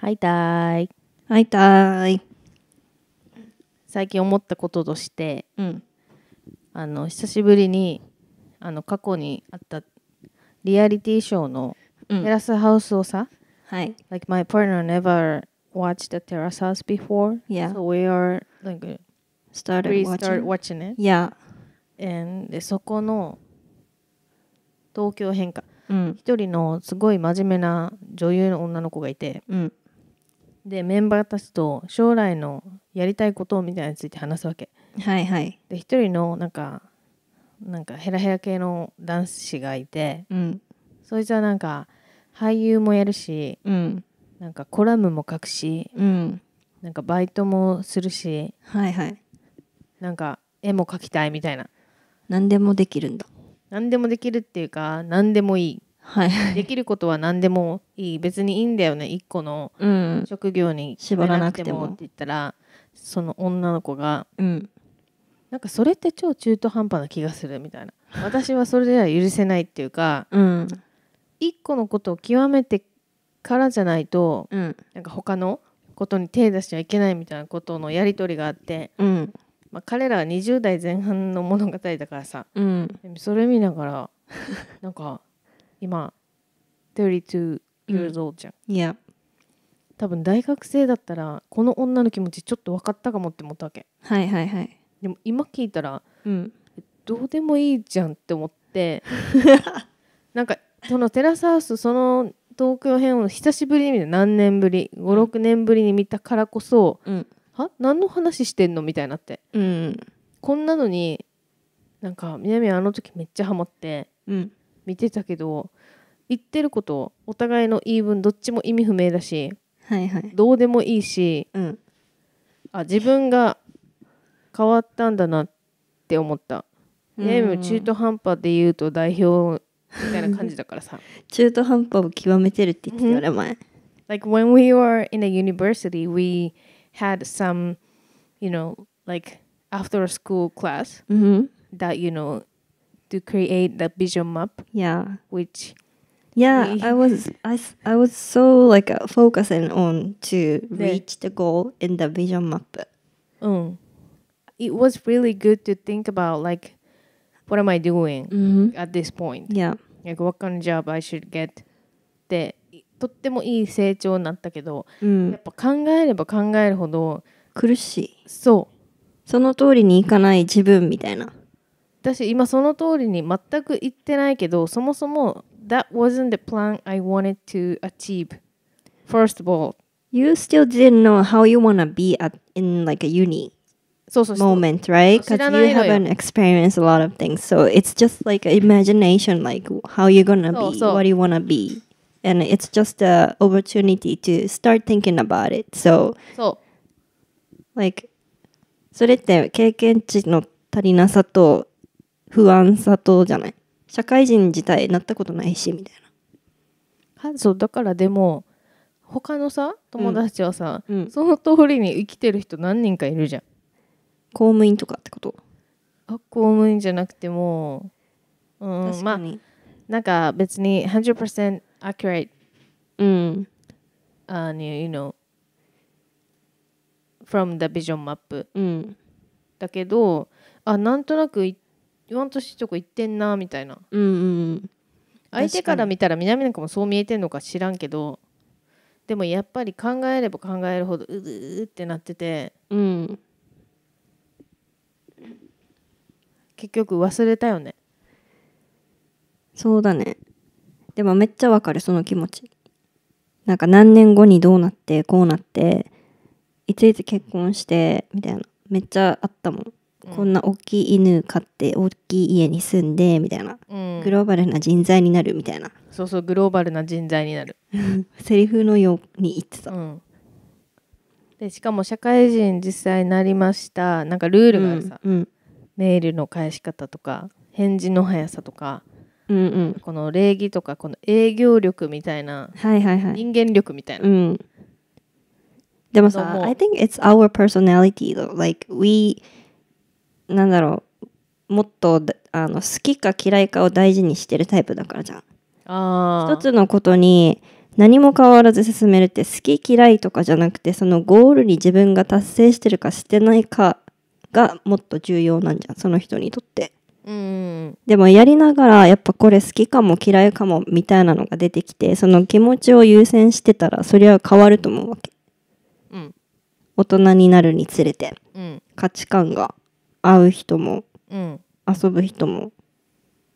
はいたいはいたい最近思ったこととしてうんあの久しぶりにあの過去にあったリアリティショーのテラスハウスをさ、はい like my partner never watched the terrace house before Yeah. so we are like started we start watching watching it yeah and でそこの東京変化うん一人のすごい真面目な女優の女の子がいてうんでメンバーたちと将来のやりたいことみたいについて話すわけ。はいはい、で一人のなんかなんかヘラヘラ系の男子がいて、うん、そいつはなんか俳優もやるし、うん、なんかコラムも書くし、うん、なんかバイトもするし、はいはい、なんか絵も描きたいみたいな何でもできるんだ何でもできるっていうか何でもいいはい、できることは何でもいい別にいいんだよね一個の職業に縛らなくてもって言ったらその女の子が、うん、なんかそれって超中途半端な気がするみたいな私はそれでは許せないっていうか、うん、一個のことを極めてからじゃないと、うん、なんか他のことに手出しちゃいけないみたいなことのやり取りがあって、うん、まあ、彼らは20代前半の物語だからさ、うん、それ見ながらなんか今32 years old じゃん、多分大学生だったらこの女の気持ちちょっと分かったかもって思ったわけはいはいはい。でも今聞いたらうん。どうでもいいじゃんって思って なんかそのテラスハウスその東京編を久しぶりに見た何年ぶり56年ぶりに見たからこそうん。は何の話してんのみたいになってうん。こんなのになんか南はあの時めっちゃハマってうん。見てたけど言ってることお互いの言い分どっちも意味不明だし、はいはい、どうでもいいし、うん、あ自分が変わったんだなって思った。ね、うん、中途半端で言うと代表みたいな感じだからさ 中途半端を極めてるって言ってたよね前 Like when we were in a university we had some you know like after school class、m that you know to create the vision map. Yeah. Which yeah, I was I, I was so like focusing on to reach the goal in the vision map. Um, it was really good to think about like what am I doing mm -hmm. at this point? Yeah. Like what kind of job I should get. でとってもいい成長になったけど、うん、やっぱ考えれば考えるほど苦しいそうその通りにいかない自分みたいな私今その通りに全く言ってないけどそもそも That wasn't the plan I wanted to achieve first of all You still didn't know how you wanna be at in like a uni そうそう moment, right? Because you haven't experienced a lot of things. So it's just like imagination, like how you're gonna be, そうそう what you wanna be. And it's just a opportunity to start thinking about it. So, そう like, それって経験値の足りなさと不安さとじゃない社会人自体なったことないしみたいなそうだからでも他のさ友達はさ、うんその通りに生きてる人何人かいるじゃん公務員とかってことあ公務員じゃなくてもうんまあなんか別に100% accurate うんあの you know from the vision map、うん、だけどあなんとなくて言わんとしいとこ行ってんなみたいな、うんうん、相手から見たら南なんかもそう見えてんのか知らんけどでもやっぱり考えれば考えるほどううってなってて、うん、結局忘れたよねそうだねでもめっちゃわかるその気持ちなんか何年後にどうなってこうなっていついつ結婚してみたいなめっちゃあったもんこんな大きい犬飼って大きい家に住んでみたいな、うん、グローバルな人材になるみたいなそうそうグローバルな人材になるセリフのように言ってた、うん、でしかも社会人実際になりましたなんかルールがあるさ、うんうん、メールの返し方とか返事の速さとか、うんうん、この礼儀とかこの営業力みたいな、はいはいはい、人間力みたいな、うん、でもさ I think it's our personality though like we なんだろうもっとあの好きか嫌いかを大事にしてるタイプだからじゃん。あ一つのことに何も変わらず進めるって好き嫌いとかじゃなくてそのゴールに自分が達成してるかしてないかがもっと重要なんじゃんその人にとって。うんでもやりながらやっぱこれ好きかも嫌いかもみたいなのが出てきてその気持ちを優先してたらそりゃ変わると思うわけ、うん、大人になるにつれて、うん、価値観が会う人も、うん、遊ぶ人も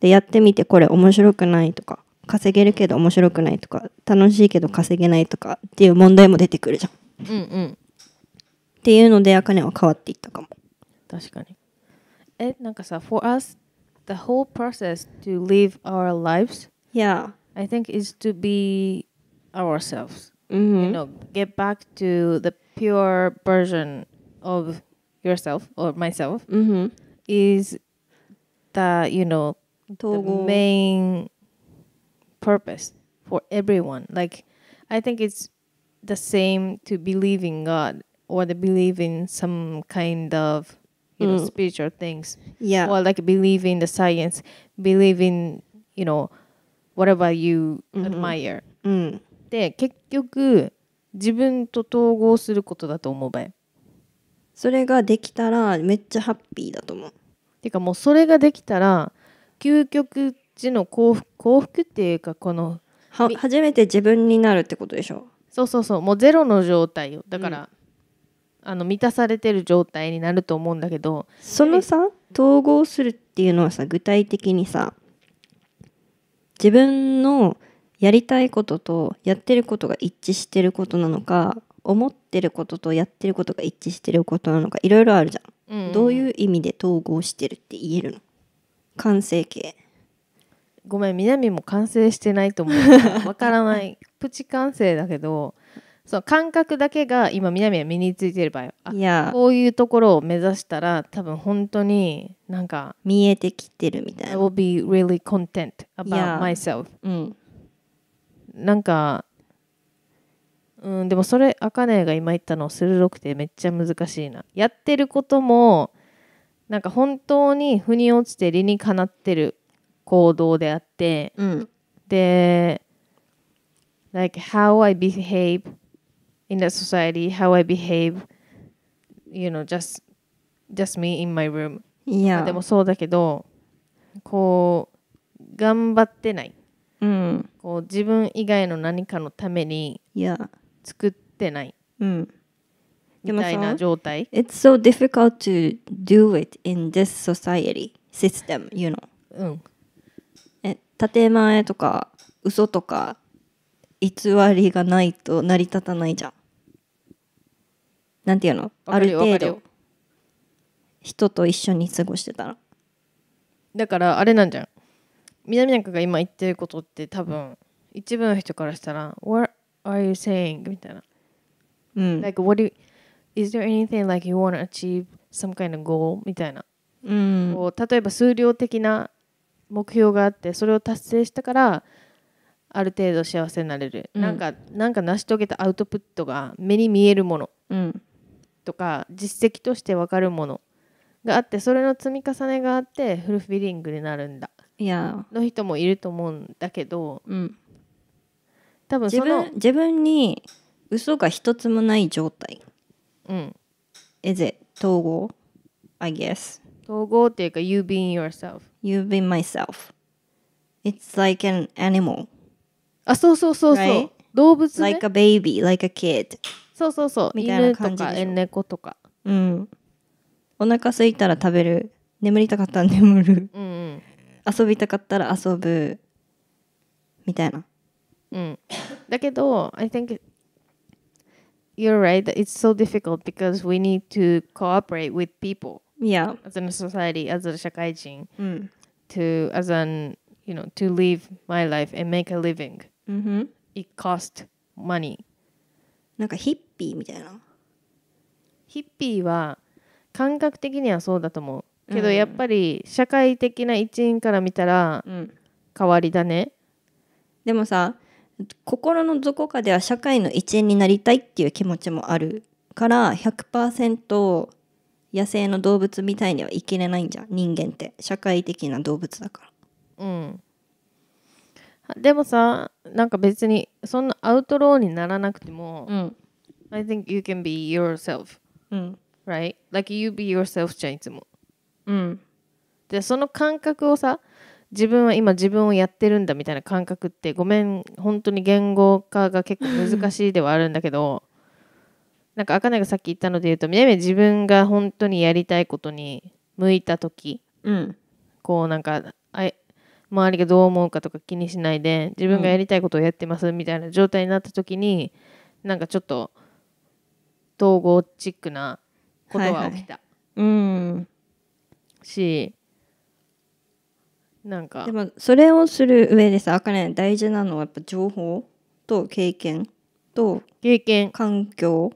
でやってみてこれ面白くないとか稼げるけど面白くないとか楽しいけど稼げないとかっていう問題も出てくるじゃん。うんうん、っていうのであかねは変わっていったかも。確かに。えなんかさ for us the whole process to live our lives yeah I think is to be ourselves. Mm -hmm. You know, get back to the pure version of yourself or myself mm-hmm. is that you know the main purpose for everyone. Like I think it's the same to believe in God or to believe in some kind of you mm. know spiritual things. Yeah. Or like believe in the science, believe in you know whatever you mm-hmm. admire. うん、で結局自分と統合することだと思うばい。Mm. それができたらめっちゃハッピーだと思うてかもうそれができたら究極地の幸福幸福っていうかこの初めて自分になるってことでしょそうそうそうもうゼロの状態よだから、うん、あの満たされてる状態になると思うんだけどそのさ統合するっていうのはさ具体的にさ自分のやりたいこととやってることが一致してることなのか思ってることとやってることが一致してることなのかいろいろあるじゃん、うんどういう意味で統合してるって言えるの完成形ごめん南も完成してないと思う わからないプチ完成だけどそう感覚だけが今南は身についてる場合いやこういうところを目指したら多分本当になんか見えてきてるみたいな I will be really content about myself、うん、なんかうん、でもそれ、あかねが今言ったの鋭くてめっちゃ難しいな。やってることも、なんか本当に腑に落ちて理にかなってる行動であって、うん、で、like how I behave in the society, how I behave, you know, just, just me in my room. いや。でもそうだけど、こう、頑張ってない。うん、こう自分以外の何かのために、yeah. 作ってない。うん。みたいな状態。It's so difficult to do it in this society system, you know. うん。え、建前とか嘘とか偽りがないと成り立たないじゃん。なんていうのある程度人と一緒に過ごしてたらだからあれなんじゃん南なんかが今言ってることって多分一部の人からしたら「What are you saying? みたいな。うん。Like, what do you, is there anything like you want to achieve some kind of goal? みたいな。うん、こう例えば数量的な目標があってそれを達成したからある程度幸せになれる、うん、なんかなんか成し遂げたアウトプットが目に見えるもの、うん、とか実績として分かるものがあってそれの積み重ねがあってフルフィリングになるんだいや。の人もいると思うんだけど、うん、多分自分自分に嘘が一つもない状態うんえぜ統合 I guess 統合っていうか You being yourself You being myself It's like an animal あそうそうそうそう、right? 動物、ね、Like a baby like a kid そうそうそうみたいな感じ猫とかうんお腹空いたら食べる眠りたかったら眠る、うんうん、遊びたかったら遊ぶみたいなだけど、I think you're right. It's so difficult because we need to cooperate with people. Yeah. As a society, as a 社会人、うん、to as an you know to live my life and make a living.、うん、It cost money. なんかヒッピーみたいな。ヒッピーは感覚的にはそうだと思う。けどやっぱり社会的な一員から見たら変わりだね。うん、でもさ心のどこかでは社会の一員になりたいっていう気持ちもあるから100%野生の動物みたいには生きれないんじゃん人間って社会的な動物だからうんでもさなんか別にそんなアウトローにならなくても、うん、I think you can be yourself、うん、right like you be yourself じゃんいつもうんでその感覚をさ自分は今自分をやってるんだみたいな感覚ってごめん本当に言語化が結構難しいではあるんだけど なんか茜がさっき言ったので言うとみなみ自分が本当にやりたいことに向いた時、うん、こうなんかあ周りがどう思うかとか気にしないで自分がやりたいことをやってますみたいな状態になった時に、うん、なんかちょっと統合チックなことは起きた。はいはい、うんしなんかでもそれをする上でさあかね大事なのはやっぱ情報と経験と経験環境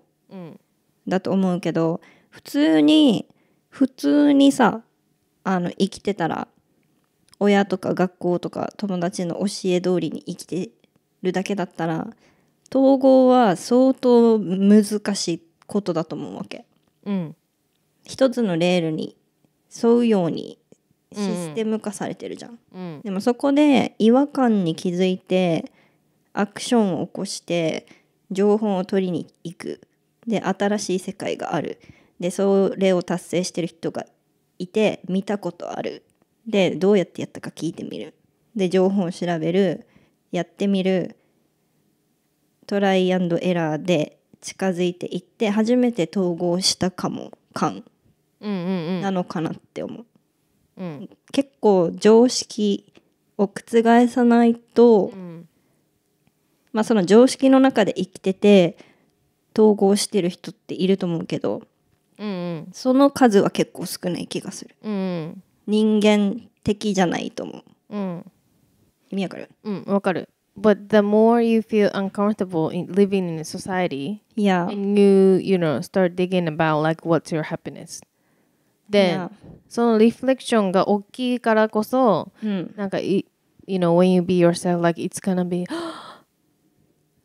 だと思うけど、うん、普通に普通にさあの生きてたら親とか学校とか友達の教え通りに生きてるだけだったら統合は相当難しいことだと思うわけ。うん、一つのレールに沿うようにシステム化されてるじゃん、うん、でもそこで違和感に気づいてアクションを起こして情報を取りに行くで新しい世界があるでそれを達成してる人がいて見たことあるでどうやってやったか聞いてみるで情報を調べるやってみるトライアンドエラーで近づいていって初めて統合したかも感なのかなって思う。結構常識を覆さないと、うん、まあその常識の中で生きてて統合してる人っていると思うけど、うんうん、その数は結構少ない気がする、うん、人間的じゃないと思う、うん、意味わかるうんわかる But the more you feel uncomfortable in living in a society, yeah, and you you know start digging about like what's your happiness, で、そのリフレクションが大きいからこそ、うん、なんか、you know, when you be yourself, like it's gonna be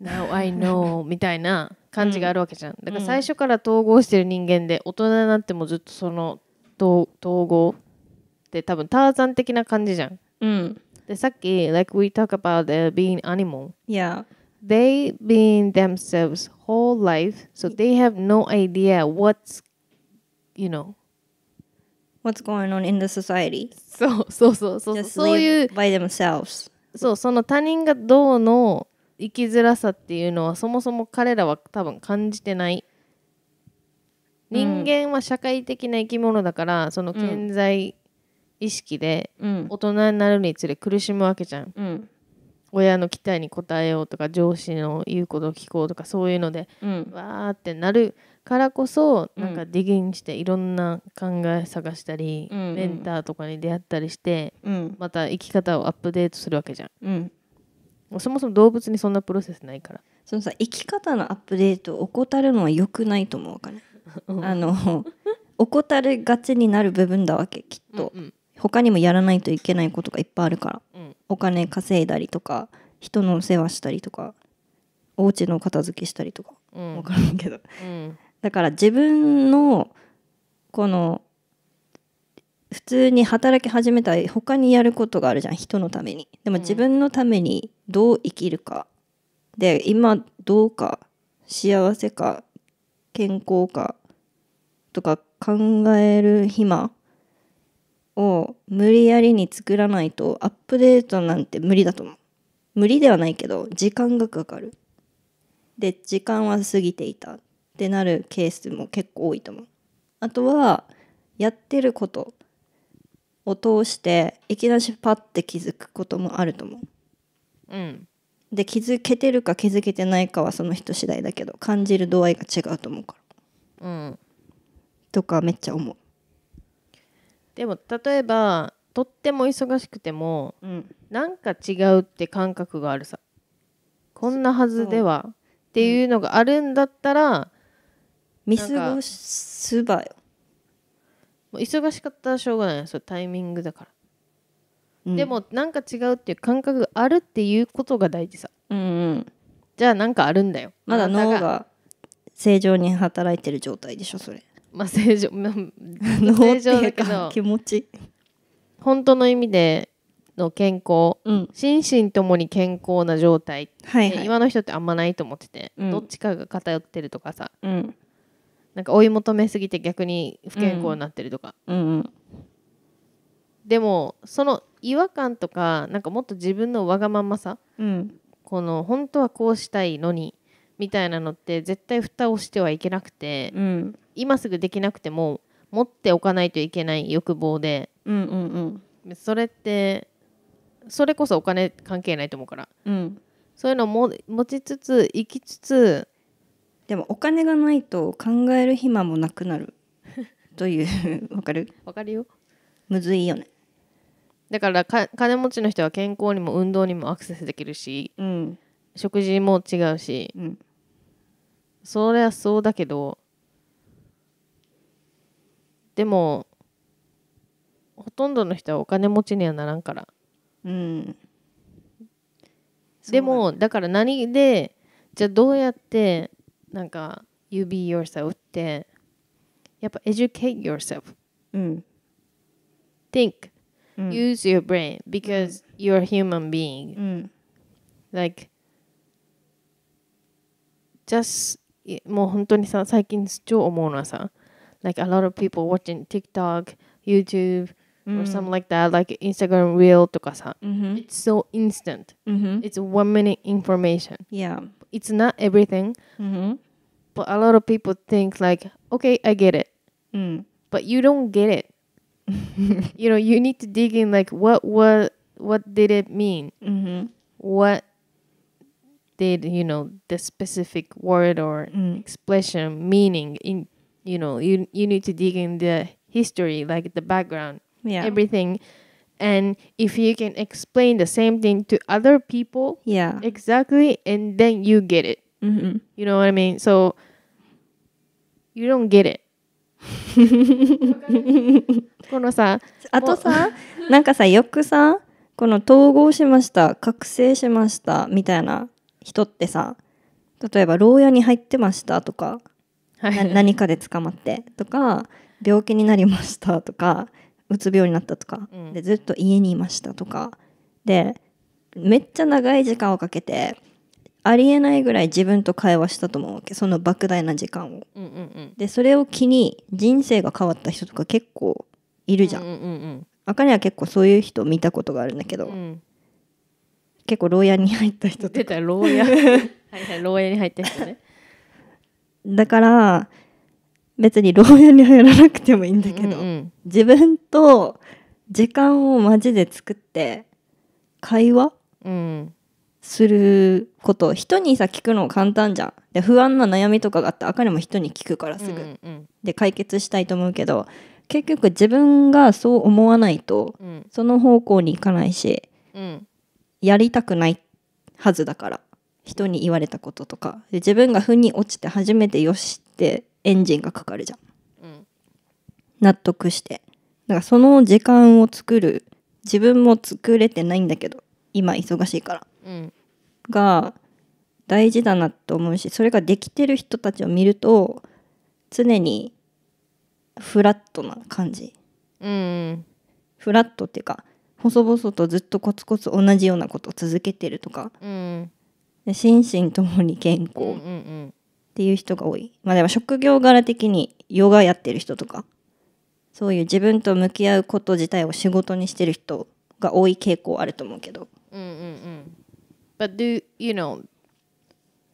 now I know みたいな感じがあるわけじゃん。だから最初から統合してる人間で、大人になってもずっとその統合って多分ターザン的な感じじゃん。うん、で、さっき、like we talk about being animal. Yeah. They being themselves whole life, so they have no idea what's, you know, what's going on in the society そうそうそうそうそういう by themselves そうその他人がどうの生きづらさっていうのはそもそも彼らは多分感じてない人間は社会的な生き物だから、その健在意識で大人になるにつれ苦しむわけじゃん、うん、親の期待に応えようとか上司の言うことを聞こうとかそういうので、うん、わーってなるからこそなんかディギンしていろんな考え探したり、うん、メンターとかに出会ったりして、うん、また生き方をアップデートするわけじゃん、うん、もそもそも動物にそんなプロセスないからそのさ生き方のアップデートを怠るのは良くないと思 うから、うあの怠るがちになる部分だわけきっと、うんうん、他にもやらないといけないことがいっぱいあるから、うん、お金稼いだりとか人の世話したりとかお家の片付けしたりとか、うん、分からんけど、うんだから自分のこの普通に働き始めたい他にやることがあるじゃん人のためにでも自分のためにどう生きるか、で今どうか幸せか健康かとか考える暇を無理やりに作らないとアップデートなんて無理だと思う無理ではないけど時間がかかるで時間は過ぎていたってなるケースも結構多いと思う。あとはやってることを通していきなしパッて気づくこともあると思う。うん、で気づけてるか気づけてないかはその人次第だけど感じる度合いが違うと思うから。うん、とかめっちゃ思う。でも例えばとっても忙しくても、うん、なんか違うって感覚があるさこんなはずではっていうのがあるんだったら見過ごすばよもう忙しかったらしょうがないそれタイミングだから、うん、でもなんか違うっていう感覚があるっていうことが大事さ、うんうん、じゃあなんかあるんだよまだ脳が正常に働いてる状態でしょそれまあ正常、まあ、正常だけど気持ち本当の意味での健康、うん、心身ともに健康な状態、はいはい、今の人ってあんまないと思ってて、うん、どっちかが偏ってるとかさ、うん、なんか追い求めすぎて逆に不健康になってるとか、うんうんうん、でもその違和感とかなんかもっと自分のわがままさ、うん、この本当はこうしたいのにみたいなのって絶対蓋をしてはいけなくて、うん、今すぐできなくても持っておかないといけない欲望で、うんうんうん、それってそれこそお金関係ないと思うから、うん、そういうのも持ちつつ生きつつでもお金がないと考える暇もなくなる というわかるわかるよむずいよねだから金持ちの人は健康にも運動にもアクセスできるし、うん、食事も違うし、うん、そりゃそうだけどでもほとんどの人はお金持ちにはならんから、うん、でもだ,、から何でじゃあどうやってなんか「You be yourself」ってやっぱ「educate yourself」うん mm. think、うん、use mm. your brain because mm. you're a human being、うん、like just もう本当にさ最近超思うのはさ like a lot of people watching TikTok YouTube or something like that, like Instagram reel とかさ、mm-hmm. it's so instant. Mm-hmm. It's one minute information. Yeah it's not everything mm-hmm. but a lot of people think like okay i get it mm. but you don't get it you know you need to dig in like what what what did it mean mm-hmm. what did you know the specific word or mm. expression meaning in you know you you need to dig in the history like the background yeah everything and if you can explain the same thing to other people yeah exactly and then you get it mm-hmm. you know what i mean so you don't get it このさあとさなんかさよくさこの統合しました覚醒しましたみたいな人ってさ例えば牢屋に入ってましたとか、はい、何かで捕まってとか病気になりましたとかうつ病になったとか、でずっと家にいましたとかでめっちゃ長い時間をかけてありえないぐらい自分と会話したと思うわけその莫大な時間を。うんうんうん、でそれを機に人生が変わった人とか結構いるじゃん。うんうんうんあかねは結構そういう人見たことがあるんだけど、うん、結構牢屋に入った人とか出た牢屋はいはい牢屋に入った人ね だから別に牢屋に入らなくてもいいんだけど、うんうん、自分と時間をマジで作って会話、うん、すること人にさ聞くの簡単じゃんで不安な悩みとかがあってあかりも人に聞くからすぐ、うんうん、で解決したいと思うけど結局自分がそう思わないと、うん、その方向に行かないし、うん、やりたくないはずだから人に言われたこととか自分が腑に落ちて初めてよしってエンジンがかかるじゃん、うん、納得してだからその時間を作る自分も作れてないんだけど今忙しいから、うん、が大事だなと思うしそれができてる人たちを見ると常にフラットな感じ、うん、フラットっていうか細々とずっとコツコツ同じようなことを続けてるとか、うん、心身ともに健康、うんうんうんっていう人が多い。まあでも職業柄的にヨガやってる人とか、そういう自分と向き合うこと自体を仕事にしてる人が多い傾向あると思うけど。うんうんうん。But do you know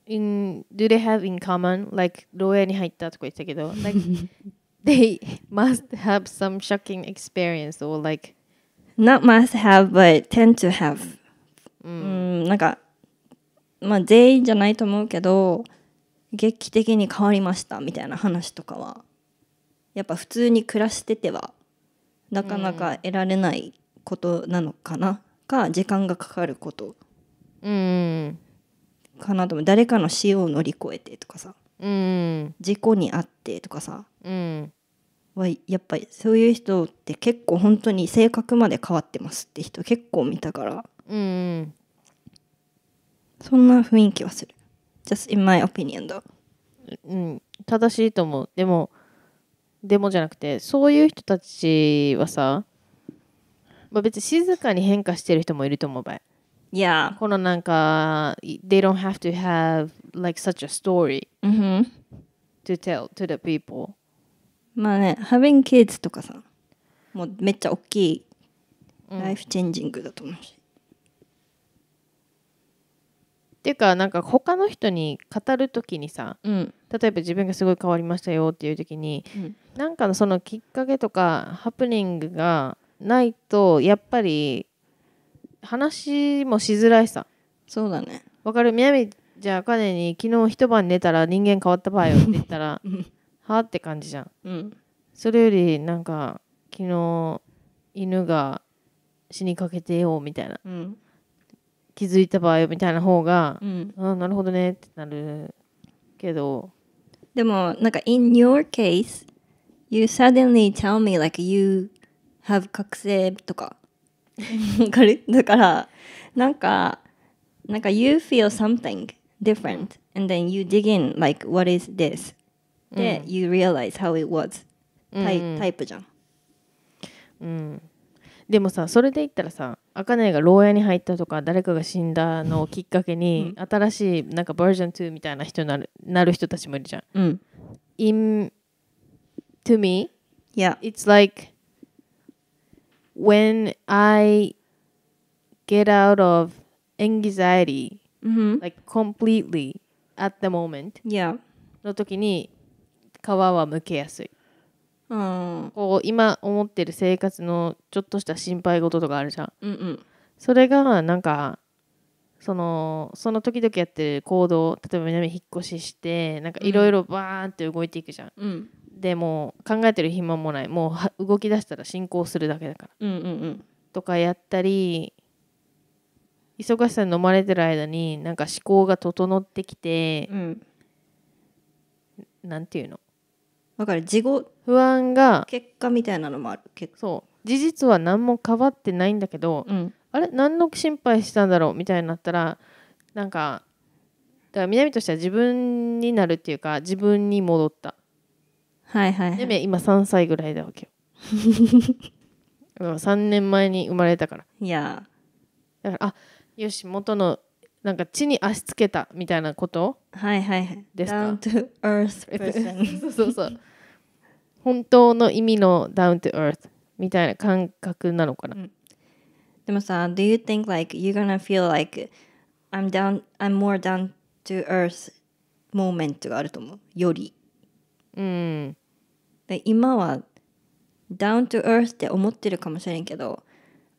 in do they have in common like 牢屋に入ったとか言ったけど like they must have some shocking experience or like not must have but tend to have うん、うん、なんかまあ全員じゃないと思うけど。劇的に変わりましたみたいな話とかはやっぱ普通に暮らしててはなかなか得られないことなのかな、か時間がかかることうんかなと思う誰かの死を乗り越えてとかさ、うん、事故に遭ってとかさ、うん、はやっぱりそういう人って結構本当に性格まで変わってますって人結構見たから、うん、そんな雰囲気はする。just in my opinion だうん正しいと思うでもでもじゃなくてそういう人たちはさ、まあ、別に静かに変化してる人もいると思うばい Yeah このなんか they don't have to have like such a story、mm hmm. to tell to the people まあね having kids とかさもうめっちゃ大きいライフチェンジングだと思うし、ていうかなんか他の人に語る時にさ、うん、例えば自分がすごい変わりましたよっていう時に、うん、なんかのそのきっかけとかハプニングがないとやっぱり話もしづらいさそうだねわかるみみじゃあかねに昨日一晩寝たら人間変わった場合よって言ったら はあって感じじゃん、うん、それよりなんか昨日犬が死にかけてよみたいな、うん、気づいた場合みたいな方が、うん、あなるほどねってなるけどでもなんか in your case you suddenly tell me like you have 覚醒とかだからなんかなんか you feel something different and then you dig in like what is this で、うん、you realize how it was タイ,、うん、タイプじゃんうんでもさそれで言ったらさあか茜が牢屋に入ったとか誰かが死んだのをきっかけに、うん、新しいなんかバージョン2みたいな人になるなる人たちもいるじゃん。うん、In to me, yeah. it's like when I get out of anxiety, mm-hmm. like completely at the moment, yeah. の時に皮は剥けやすい。うん、こう今思ってる生活のちょっとした心配事とかあるじゃん、うんうん、それがなんかそのその時々やってる行動例えば南引っ越ししてなんかいろいろバーンって動いていくじゃん、うん、でも考えてる暇もないもう動き出したら進行するだけだから、うんうんうん、とかやったり忙しさに飲まれてる間になんか思考が整ってきて、うん、なんていうのわかる事後不安が結果みたいなのもある結構そう事実は何も変わってないんだけど、うん、あれ何の心配したんだろうみたいになったらなんかだから南としては自分になるっていうか自分に戻ったはいはい、はい、で今3歳ぐらいだわけよ3 年前に生まれたからいやだからあよし元のなんか地に足つけたみたいなことはいはいはいですかそうそうそう本当の意味の down to earth みたいな感覚なのかな、うん、でもさ Do you think like you're gonna feel like I'm down I'm more down to earth moment があると思うよりうんで今は down to earth って思ってるかもしれんけど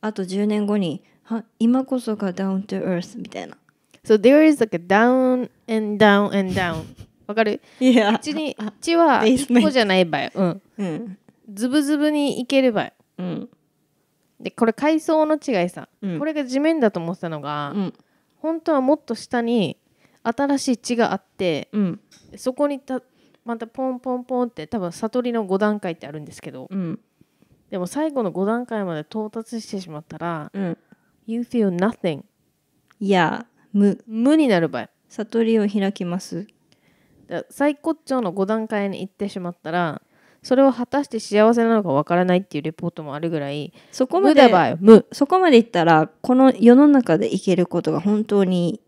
あと10年後には今こそが down to earth みたいな So there is like a down and down and down わかるいやうちにうちは1個じゃないばよ、うん、ズブズブにいければよ、うん、でこれ階層の違いさ、うん、これが地面だと思ってたのが、うん、本当はもっと下に新しい地があって、うん、そこにたまたポンポンポンって多分悟りの5段階ってあるんですけど、うん、でも最後の5段階まで到達してしまったら、うん、You feel nothing いや無無になる場合悟りを開きます最骨頂の5段階に行ってしまったらそれを果たして幸せなのかわからないっていうレポートもあるぐらいそこまで無そこまでいったらこの世の中でいけることが本当に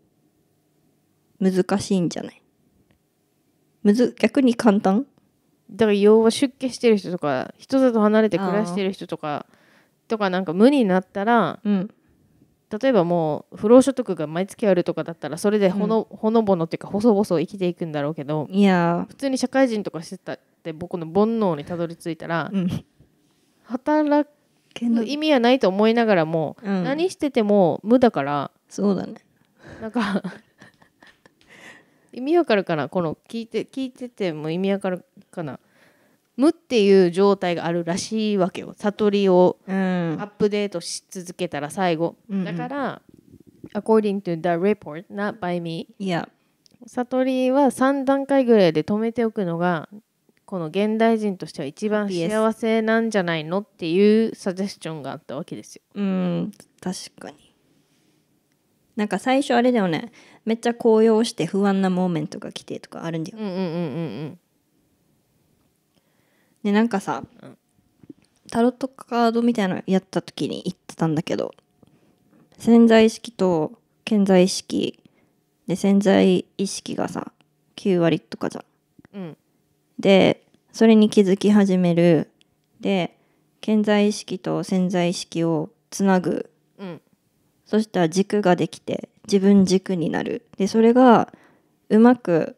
難しいんじゃないむず逆に簡単だから要は出家してる人とか人里離れて暮らしてる人とかとかなんか無になったら、うん、例えばもう不労所得が毎月あるとかだったらそれでほのうん、ほのぼのっていうか細々生きていくんだろうけどいや普通に社会人とかしてたって僕の煩悩にたどり着いたら、うん、働く意味はないと思いながらも、うん、何してても無だからそうだねなんか意味わかるかなこの聞いて聞いてても意味わかるかな無っていう状態があるらしいわけよ悟りをアップデートし続けたら最後、うん、だから、according to the report not by me、yeah. 悟りは3段階ぐらいで止めておくのがこの現代人としては一番幸せなんじゃないのっていうサジェスチョンがあったわけですよ。うん確かになんか最初あれだよねめっちゃ高揚して不安なモーメントが来てとかあるんだよ。うんうんうんうんうんでなんかさ、うん、タロットカードみたいなのやった時に言ってたんだけど潜在意識と健在意識で潜在意識がさ9割とかじゃん。うん、でそれに気づき始めるで健在意識と潜在意識をつなぐ、うん、そしたら軸ができて自分軸になるでそれがうまく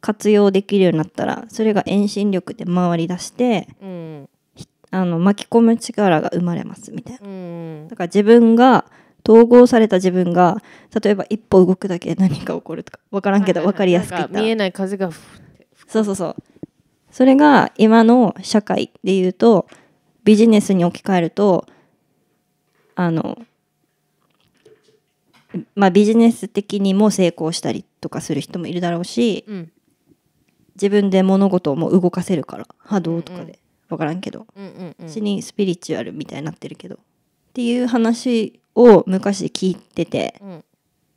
活用できるようになったらそれが遠心力で回りだして、うん、あの巻き込む力が生まれますみたいな、うん、だから自分が統合された自分が例えば一歩動くだけで何か起こるとか分からんけど分かりやすく見えない風がそうそうそうそれが今の社会でいうとビジネスに置き換えるとあのまあビジネス的にも成功したりとかする人もいるだろうし、うん、自分で物事をもう動かせるから波動とかで、う分からんけど、死にスピリチュアルみたいになってるけどっていう話を昔聞いてて、うん、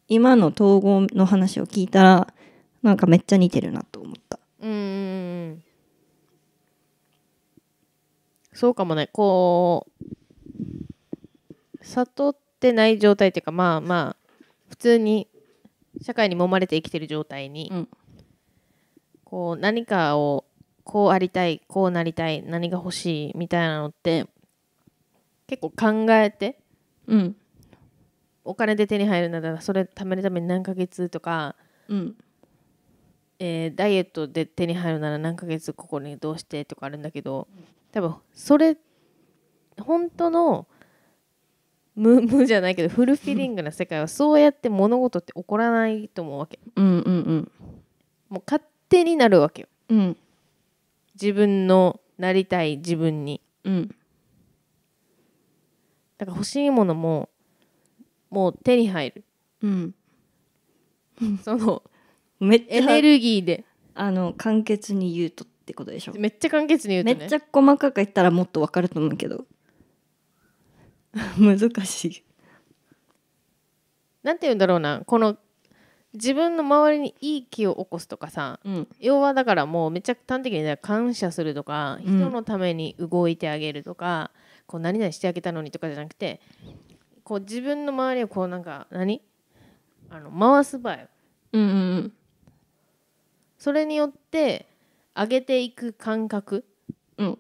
今の統合の話を聞いたらなんかめっちゃ似てるなと思ったうんそうかもねこう悟ってない状態っていうかまあまあ普通に社会に揉まれて生きてる状態に、こう何かをこうありたいこうなりたい何が欲しいみたいなのって結構考えて、うん、お金で手に入るならそれ貯めるために何ヶ月とか、うん、えー、ダイエットで手に入るなら何ヶ月ここにどうしてとかあるんだけど多分それ本当の無 無じゃないけどフルフィリングな世界はそうやって物事って起こらないと思うわけ。うんうんうん、もう勝手になるわけようん自分のなりたい自分にうんだから欲しいものももう手に入るうん そのめっエネルギーであの簡潔に言うとってことでしょめっちゃ簡潔に言うとめっちゃ細かく言ったらもっとわかると思うけど 難しいなんて言うんだろうなこの自分の周りにいい気を起こすとかさ、うん、要はだからもうめちゃく端的に、感謝するとか、うん、人のために動いてあげるとかこう何々してあげたのにとかじゃなくてこう自分の周りをこうなんか何あの回す場合、うんうんうん、それによって上げていく感覚、うん、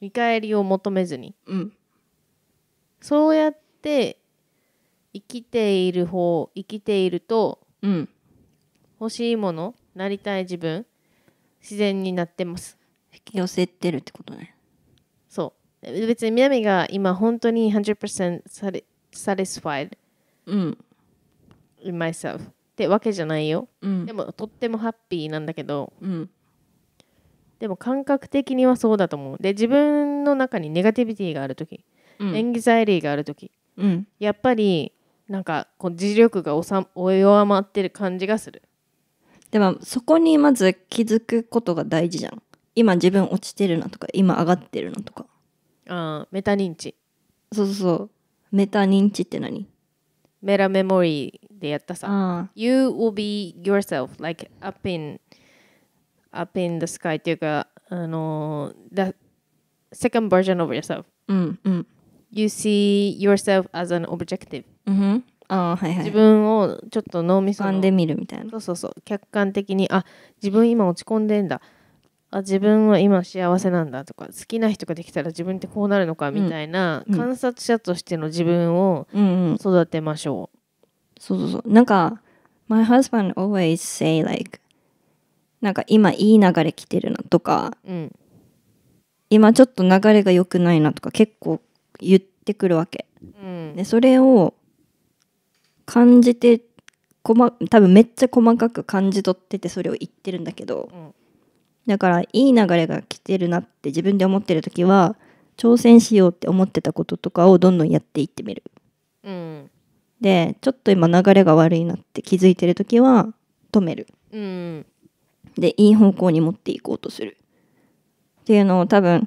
見返りを求めずに、うん、そうやって生きている方生きていると、うん、欲しいものなりたい自分自然になってます引き寄せてるってことねそう別に南が今本当に100% satisfied、うん、i h myself ってわけじゃないよ、うん、でもとってもハッピーなんだけど、うん、でも感覚的にはそうだと思うで自分の中にネガティビティがある時、うん、エンギザイリーがある時、うん、やっぱりなんかこう自力がおさお弱まってる感じがするでもそこにまず気づくことが大事じゃん今自分落ちてるなとか今上がってるなとかああメタ認知そうそうそうメタ認知って何メラメモリーでやったさ You will be yourself like up in up in the sky っていうかあの the second version of yourself うんうん You see yourself as an objective うん、はいはい、自分をちょっと脳みそで見るみたいなそうそうそう客観的にあ自分今落ち込んでんだあ自分は今幸せなんだとか好きな人ができたら自分ってこうなるのかみたいな、うん、観察者としての自分を育てましょう、うんうん、そうそうそうなんか My husband always say like なんか今いい流れ来てるなとか、うん、今ちょっと流れが良くないなとか結構言ってくるわけ、うん、でそれを感じて細多分めっちゃ細かく感じ取っててそれを言ってるんだけど、うん、だからいい流れが来てるなって自分で思ってる時は挑戦しようって思ってたこととかをどんどんやっていってみる。うん、でちょっと今流れが悪いなって気づいてる時は止める。うん、でいい方向に持っていこうとする。っていうのを多分、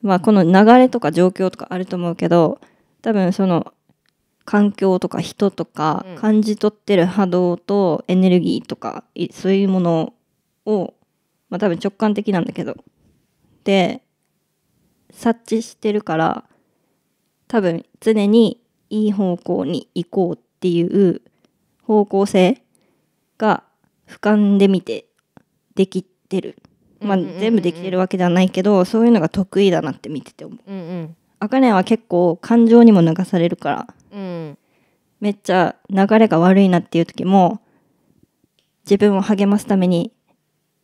まあ、この流れとか状況とかあると思うけど多分その環境とか人とか、感じ取ってる波動とエネルギーとかそういうものを、まあ、多分直感的なんだけどで察知してるから多分常にいい方向に行こうっていう方向性が俯瞰で見てできてる。まあ、全部できてるわけではないけどそういうのが得意だなって見てて思う。あかねは結構感情にも流されるからうん、めっちゃ流れが悪いなっていう時も自分を励ますために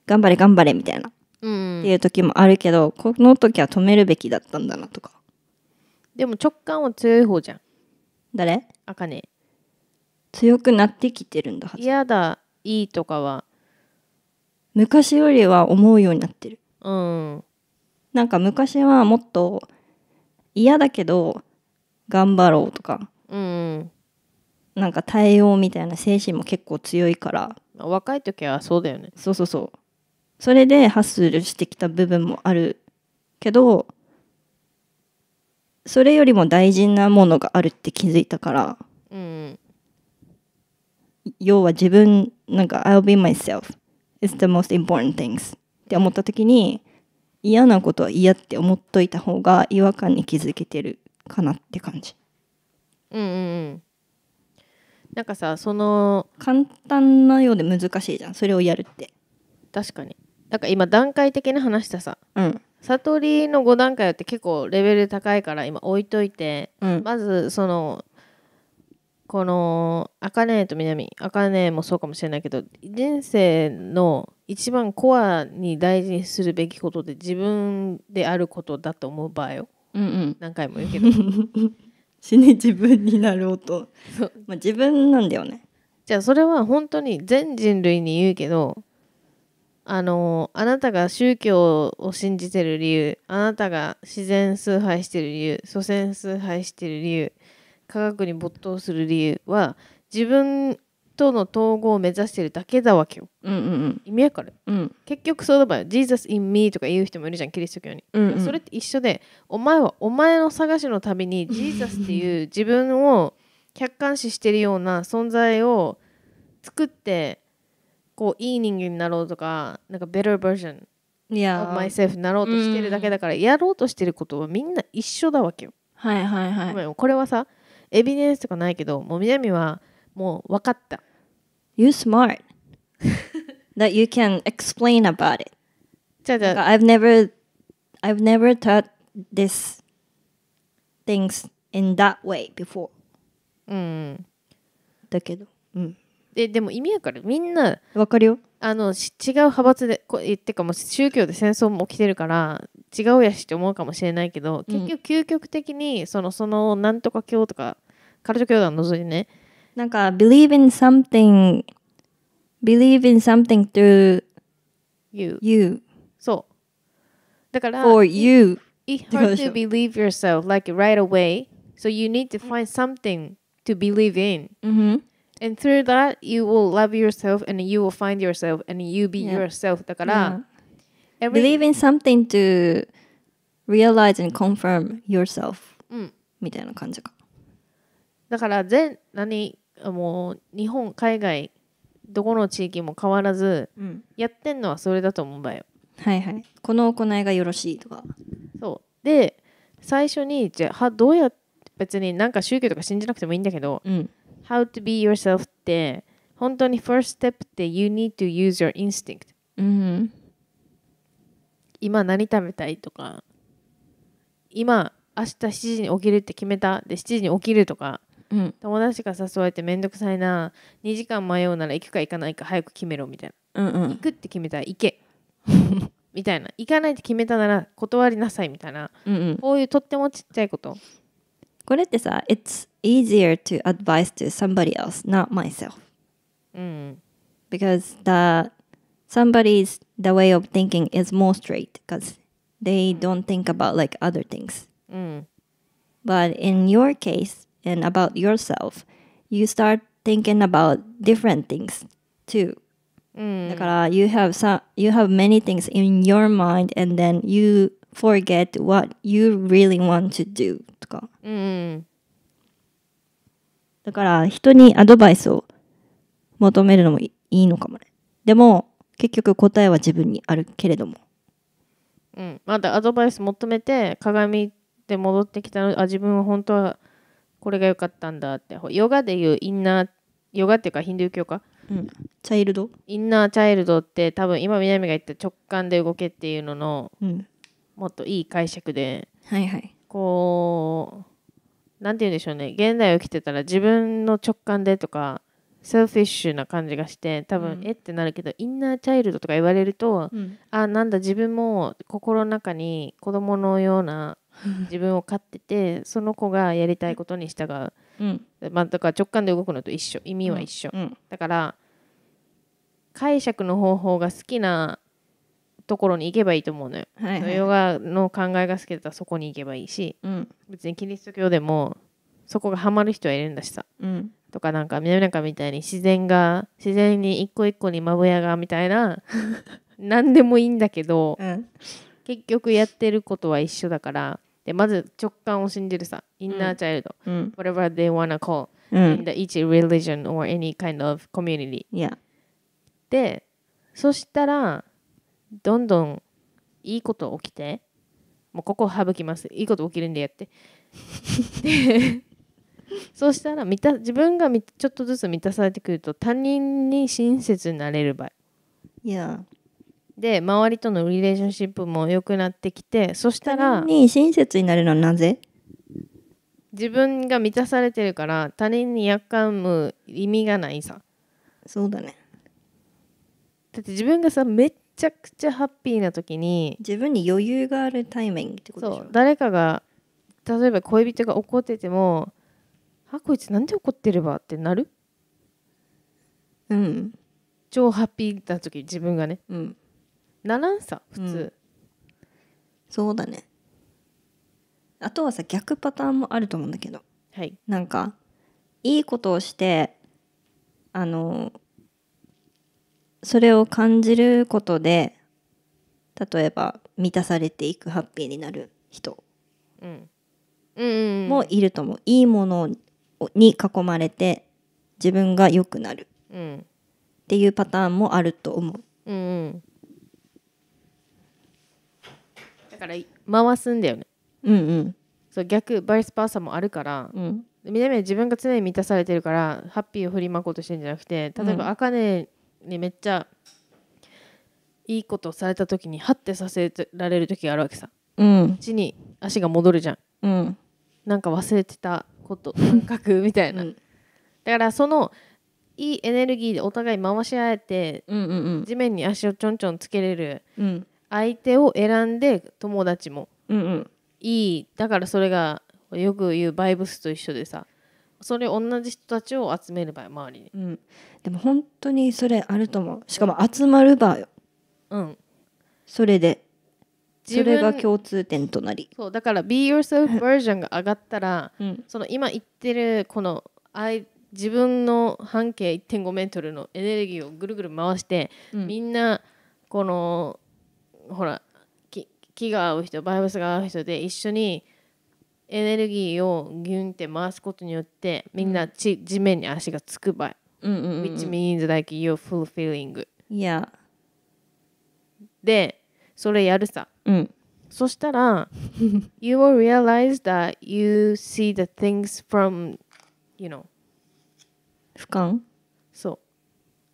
頑張れ頑張れみたいな、うん、っていう時もあるけどこの時は止めるべきだったんだなとかでも直感は強い方じゃん誰あかね強くなってきてるんだはず嫌だいいとかは昔よりは思うようになってるうんなんか昔はもっと嫌だけど頑張ろうとかうん、なんか対応みたいな精神も結構強いから若い時はそうだよねそうそうそうそれでハッスルしてきた部分もあるけどそれよりも大事なものがあるって気づいたから、うん、要は自分なんか「I'll be myself is the most important things」って思った時に嫌なことは嫌って思っといた方が違和感に気づけてるかなって感じうんうんなんかさその簡単なようで難しいじゃんそれをやるって確かになんか今段階的な話したさ、うん、悟りの5段階って結構レベル高いから今置いといて、うん、まずそのこの茜と南茜もそうかもしれないけど人生の一番コアに大事にするべきことで自分であることだと思う場合を、うんうん、何回も言うけど 死に自分になろうとそうまあ自分なんだよねじゃあそれは本当に全人類に言うけどあのあなたが宗教を信じてる理由あなたが自然崇拝してる理由祖先崇拝してる理由科学に没頭する理由は自分との統合を目指してるだけだわけよ。うんうんうん、意味わかる、うん、結局そうだばよ「Jesus in me」とか言う人もいるじゃんキリスト教に。うんうん、それって一緒でお前はお前の探しのために Jesus っていう自分を客観視してるような存在を作ってこういい人間になろうとかなんか better version of myself になろうとしてるだけだから、やろうとしてることはみんな一緒だわけよ。はいはいはい。これはさエビデンスとかないけどもう南はもう分かった You smart that you can explain about it I've never I've never taught this things in that way before うんだけどうんででも意味わかるみんなわかるよあの違う派閥でこってかも宗教で戦争も起きてるから違うやしって思うかもしれないけど結局究極的にそのそのなんとか教とかカルト教団のぞいてねなんか believe in something believe in something through you, you. So. for you it's hard to believe yourself like right away so you need to find something to believe in. hmm. and through that you will love yourself and you will find yourself and you be yeah. yourself だから、yeah. every... believe in something to realize and confirm yourself、うん、みたいな感じかだから全何 mm. もう日本海外どこの地域も変わらず、うん、やってんのはそれだと思うんだよ。はいはいこの行いがよろしいとか。そうで最初にじゃあどうや別になんか宗教とか信じなくてもいいんだけど、うん、How to be yourself って本当に first step って You need to use your instinct、うん、今何食べたいとか今明日7時に起きるって決めたで7時に起きるとかうん、友達が誘われて面倒くさいな2時間迷うなら行くか行かないか早く決めろみたいな、うんうん、行くって決めたら行けみたいな行かないって決めたなら断りなさいみたいな、うんうん、こういうとってもちっちゃいことこれってさ「It's easier to advise to somebody else not myself」うん because the somebody's the way of thinking is more straight because they don't think about like other things. うん、But in your case, and about yourself, you start thinking about different things too. だから you have some you have many things in your mind and then you forget what you really want to do とか、うん、だから人にアドバイスを求めるのもいいのかもねでも結局答えは自分にあるけれどもうんまだアドバイス求めて鏡で戻ってきたらあ自分は本当はこれが良かったんだってヨガでいうインナーヨガっていうかヒンドゥー教か、うん、チャイルドインナーチャイルドって多分今南が言った直感で動けっていうのの、うん、もっといい解釈で、はいはい、こうなんて言うんでしょうね現代を生きてたら自分の直感でとかセルフィッシュな感じがして多分、うん、えってなるけどインナーチャイルドとか言われると、うん、あなんだ自分も心の中に子供のような 自分を飼っててその子がやりたいことに従う、うん、まあ、だから直感で動くのと一緒意味は一緒、うんうん、だから解釈の方法が好きなところに行けばいいと思うのよ、はいはい、ヨガの考えが好きだったらそこに行けばいいし、別にキリスト教でもそこがハマる人はいるんだしさ、とかなんか南かみたいに自然が自然に一個一個にまぶやがみたいな 何でもいいんだけど、結局やってることは一緒だからでまず直感を信じるさ、インナーチャイルド、whatever they wanna call、in the each religion or any kind of community、で、そしたらどんどんいいこと起きて、もうここ省きます。いいこと起きるんでやって。でそしたら満た自分がちょっとずつ満たされてくると他人に親切になれる場合。Yeah. で周りとのリレーションシップも良くなってきてそしたら他人に親切になるのはなぜ自分が満たされてるから他人にやっかむ意味がないさそうだねだって自分がさめっちゃくちゃハッピーな時に自分に余裕があるタイミングってことでしょそう誰かが例えば恋人が怒ってても「あこいつなんで怒ってるわ」ってなるうん超ハッピーな時自分がね、うん、ならんさ普通、そうだねあとはさ逆パターンもあると思うんだけどはいなんかいいことをしてあのそれを感じることで例えば満たされていくハッピーになる人うんうんうんもいると思う、いいものに囲まれて自分が良くなるうんっていうパターンもあると思ううんうんから回すんだよねうんうんそう逆バイスパーサーもあるから、うん、南は自分が常に満たされてるからハッピーを振りまこうとしてるんじゃなくて例えば、あかねにめっちゃいいことされた時にハッてさせられる時があるわけさ、うん、地に足が戻るじゃん、うん、なんか忘れてたこと感覚みたいな、うん、だからそのいいエネルギーでお互い回し合えて、うんうんうん、地面に足をちょんちょんつけれる、うん、相手を選んで友達もうんうんいいだからそれがよく言うバイブスと一緒でさそれ同じ人たちを集めれば周りにうん、でも本当にそれあると思うしかも集まる場ようんそれでそれが共通点となり、そうだから Be Yourself バージョンが上がったらうん、その今言ってるこのあい自分の半径1.5メートルのエネルギーをぐるぐる回して、みんみんなこのほら気が合う人バイブスが合う人で一緒にエネルギーをギュンって回すことによってみんな地,、地面に足がつく場合、うんうんうん、which means like you're fulfilling yeah でそれやるさ、うん、そしたら you will realize that you see the things from you know 俯瞰そ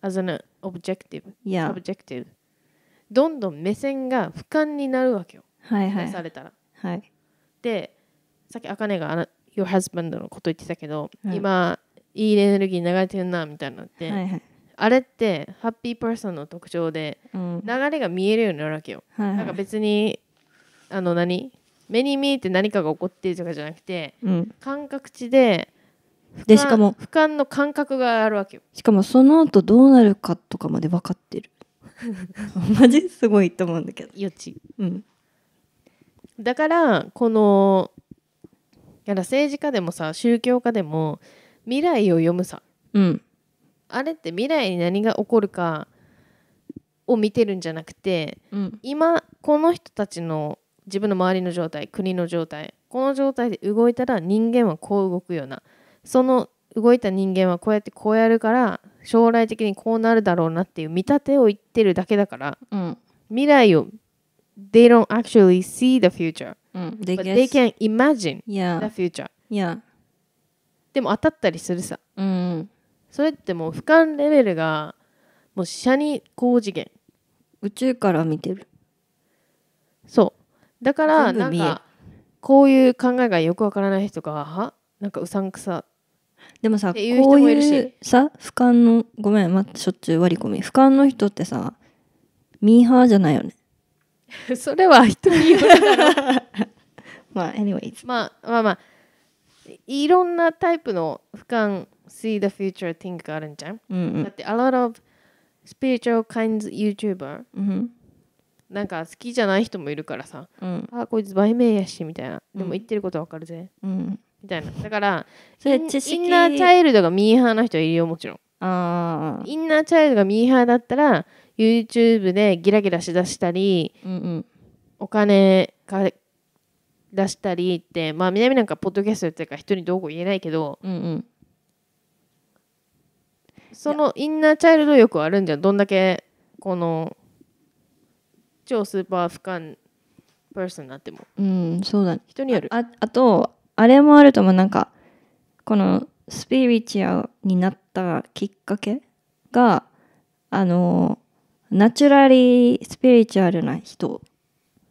う as an objective yeah objective どんどん目線が俯瞰になるわけよ。はいはい。されたら。はい。で、さっきあかねがあの Your husband のこと言ってたけど、はい、今、いいエネルギー流れてるなみたいになって、はいはい、あれってハッピーパーソンの特徴で、流れが見えるようになるわけよ。はいはい、なんか別にあの何目に見えて何かが起こっているとかじゃなくて、うん、感覚値ででしかも俯瞰の感覚があるわけよしかもその後どうなるかとかまで分かってる マジすごいと思うんだけど余地、うん、だからこのやら政治家でもさ宗教家でも未来を読むさ、うん、あれって未来に何が起こるかを見てるんじゃなくて、うん、今この人たちの自分の周りの状態国の状態この状態で動いたら人間はこう動くようなその動いた人間はこうやってこうやるから将来的にこうなるだろうなっていう見立てを言ってるだけだから、うん、未来を they don't actually see the future、うん、they, but they can imagine yeah. the future yeah. でも当たったりするさ、うん、それってもう俯瞰レベルがもう下に高次元宇宙から見てるそうだからなんかこういう考えがよくわからない人がなんかうさんくさでもさこういうさ俯瞰のごめん、ま、しょっちゅう割り込み俯瞰の人ってさミーハーじゃないよね それは人によるだろ まあ anyways まあまあまあいろんなタイプの俯瞰 see the future think があるんじゃん、うんうん、だって a lot of spiritual kinds YouTuber、うん、なんか好きじゃない人もいるからさ、うん、あこいつ売名やしみたいなでも言ってることわかるぜ、うん、みたいなだからそれイン知識インナーチャイルドがミーハーな人はいるよもちろんああ。インナーチャイルドがミーハーだったら YouTube でギラギラしだしたりうんうんお金か出したりってまあ南なんかポッドキャストやってるから人にどうこう言えないけどうんうんそのインナーチャイルド欲くあるんじゃんどんだけこの超スーパー俯瞰パーソンになってもうんそうだ人によるああとあれもあると思うなんかこのスピリチュアになったきっかけがあのナチュラリースピリチュアルな人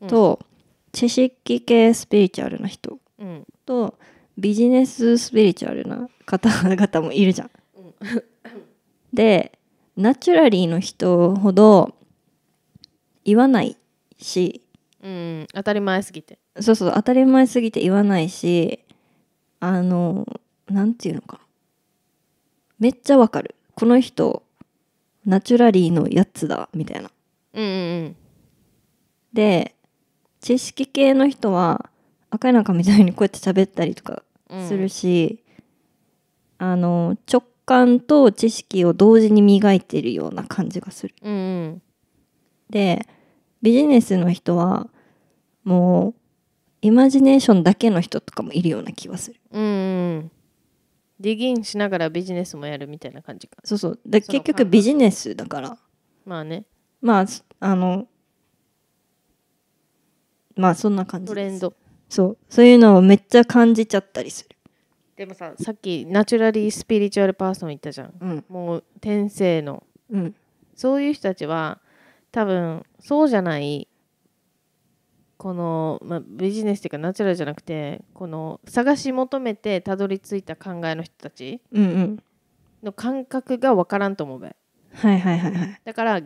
と、うん、知識系スピリチュアルな人と、うん、ビジネススピリチュアルな方々もいるじゃん。ん、でナチュラリーの人ほど言わないし、うん、当たり前すぎてそうそう当たり前すぎて言わないしあの何て言うのかめっちゃわかるこの人ナチュラリーのやつだみたいな。うんうんうん、で知識系の人は赤い中みたいにこうやって喋ったりとかするし、うん、あの直感と知識を同時に磨いてるような感じがする。うんうん、でビジネスの人はもうイマジネーションだけの人とかもいるような気はする。うん、うん、ディギンしながらビジネスもやるみたいな感じか。そうそう。で結局ビジネスだから。まあね。まああのまあそんな感じトレンド。そうそういうのをめっちゃ感じちゃったりする。でもささっきナチュラリースピリチュアルパーソン言ったじゃん、うん、もう天性の、うん、そういう人たちは多分そうじゃないこの、まあ、ビジネスっていうかナチュラルじゃなくてこの探し求めてたどり着いた考えの人たちの感覚が分からんと思うべ、はいはいはいだから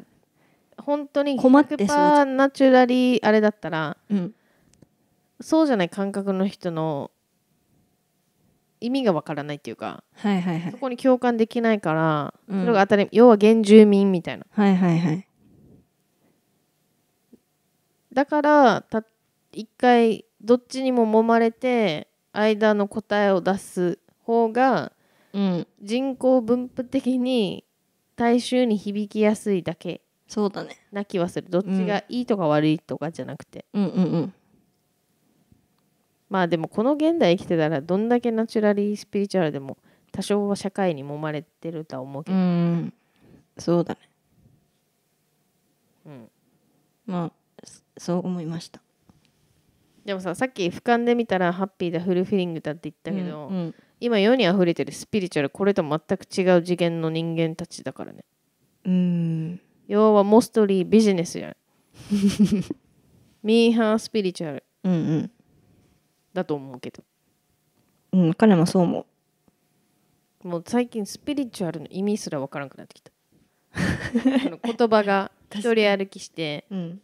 本当に1パー、ナチュラリーあれだったら、うん、そうじゃない感覚の人の意味がわからないっていうか、はいはいはい、そこに共感できないから、うん、それが当たり要は原住民みたいな、はいはいはい、だからた一回どっちにも揉まれて間の答えを出す方が、うん、人口分布的に大衆に響きやすいだけそうだねな気はするどっちがいいとか悪いとかじゃなくて、うん、うんうんうんまあでもこの現代生きてたらどんだけナチュラリースピリチュアルでも多少は社会に揉まれてるとは思うけどうんそうだねうんまあそう思いましたでもささっき俯瞰で見たらハッピーだフルフィリングだって言ったけど、うんうん、今世に溢れてるスピリチュアルこれと全く違う次元の人間たちだからねうん要はモストリービジネスや ミーハースピリチュアル、うんうん、だと思うけどうん彼もそう思うもう最近スピリチュアルの意味すら分からなくなってきた言葉が一人歩きして、うん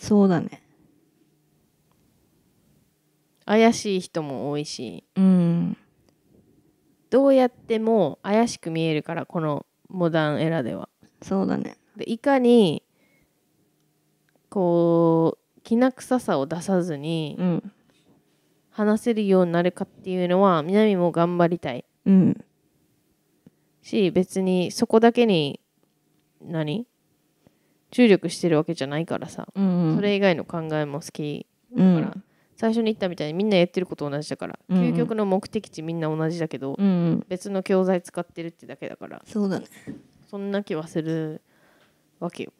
そうだね怪しい人も多いしうんどうやっても怪しく見えるからこのモダンエラではそうだねでいかにこうきな臭さを出さずに、話せるようになるかっていうのは南も頑張りたい、うん、し別にそこだけに何注力してるわけじゃないからさ、うんそれ以外の考えも好きだから、うん、最初に言ったみたいにみんなやってること同じだから、うん究極の目的地みんな同じだけど、うん別の教材使ってるってだけだからそうだねそんな気はするわけよ。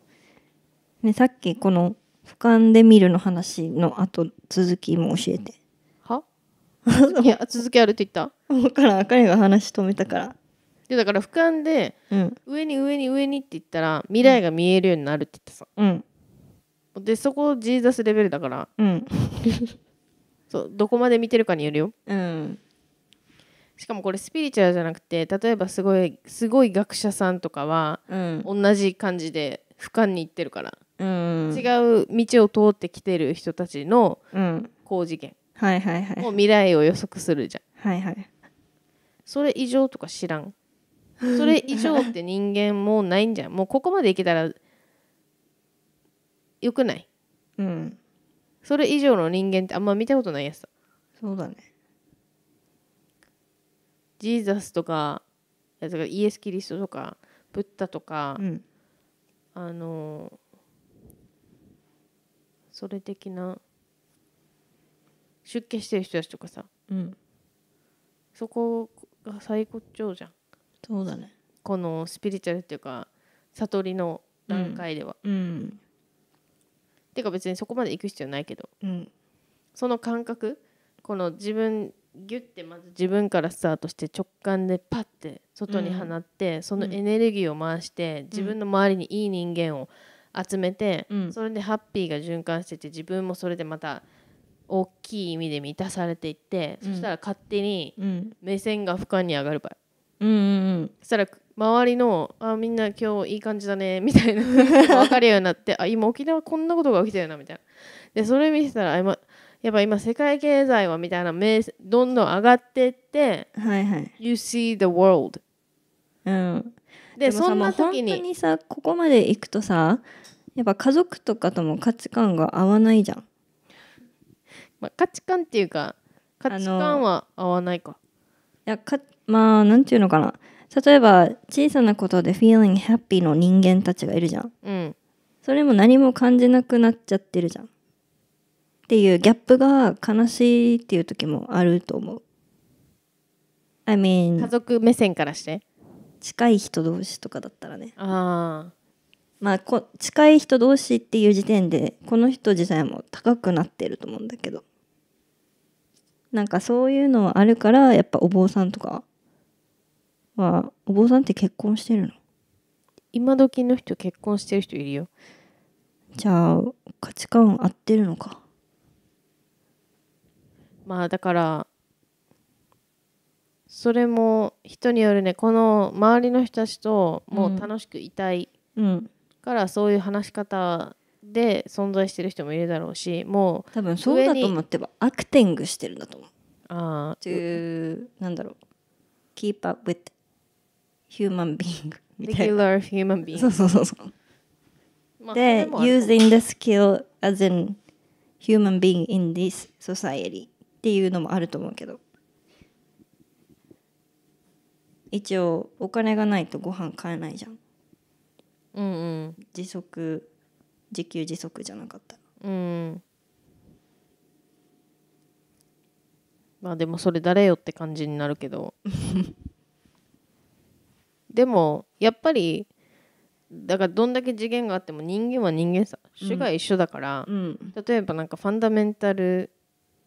ね、さっきこの俯瞰で見るの話のあと続きも教えて。は続き 続きあるって言った分 からん彼が話止めたからでだから俯瞰で、うん、上に上に上にって言ったら未来が見えるようになるって言ってさ、うん、でそこジーザスレベルだから、うん、そうどこまで見てるかによるよ、うん、しかもこれスピリチュアルじゃなくて例えばすごいすごい学者さんとかは、うん、同じ感じで俯瞰に行ってるから、うん、違う道を通ってきてる人たちの高次元、もう未来を予測するじゃん、はいはい、それ以上とか知らんそれ以上って人間もうないんじゃんもうここまでいけたらよくないうんそれ以上の人間ってあんま見たことないやつだそうだねジーザスとかイエス・キリストとかブッダとか、うん、あのそれ的な出家してる人たちとかさ、うん、そこが最高潮じゃんそうだねこのスピリチュアルっていうか悟りの段階では。うん、うん、てか別にそこまで行く必要ないけど、うん、その感覚この自分ギュッてまず自分からスタートして直感でパッて外に放って、うん、そのエネルギーを回して、うん、自分の周りにいい人間を集めて、うん、それでハッピーが循環してて自分もそれでまた大きい意味で満たされていって、そしたら勝手に目線が俯瞰に上がる場合。うんうんうんそしたら周りのあみんな今日いい感じだねみたいな分 かるようになってあ今沖縄こんなことが起きてるなみたいなでそれ見てたら今やっぱ今世界経済はみたいなどんどん上がってってはいはい You see the world うんでそんな時に本当にさここまで行くとさやっぱ家族とかとも価値観が合わないじゃん、まあ、価値観っていうか価値観は合わないかいやかまあなんていうのかな例えば小さなことで feeling happy の人間たちがいるじゃん、うん、それも何も感じなくなっちゃってるじゃんっていうギャップが悲しいっていう時もあると思う I mean 家族目線からして近い人同士とかだったらねあまあこ近い人同士っていう時点でこの人自体も高くなってると思うんだけどなんかそういうのはあるからやっぱお坊さんとかあお坊さんって結婚してるの今時の人結婚してる人いるよじゃあ価値観合ってるのかまあだからそれも人によるねこの周りの人たちともう楽しくいたいからそういう話し方で存在してる人もいるだろうしもう多分そうだと思ってばアクティングしてるんだと思う。ああというなんだろうキーパー with ヒューマンビングみたいな。regular human being そうそうそうまあ、で、using the skill as an human being in this society っていうのもあると思うけど。一応お金がないとご飯買えないじゃん。うんうん。時速、自給自足じゃなかった。うん。まあでもそれ誰よって感じになるけど でもやっぱりだからどんだけ次元があっても人間は人間さ種が一緒だから、うん、例えばなんかファンダメンタル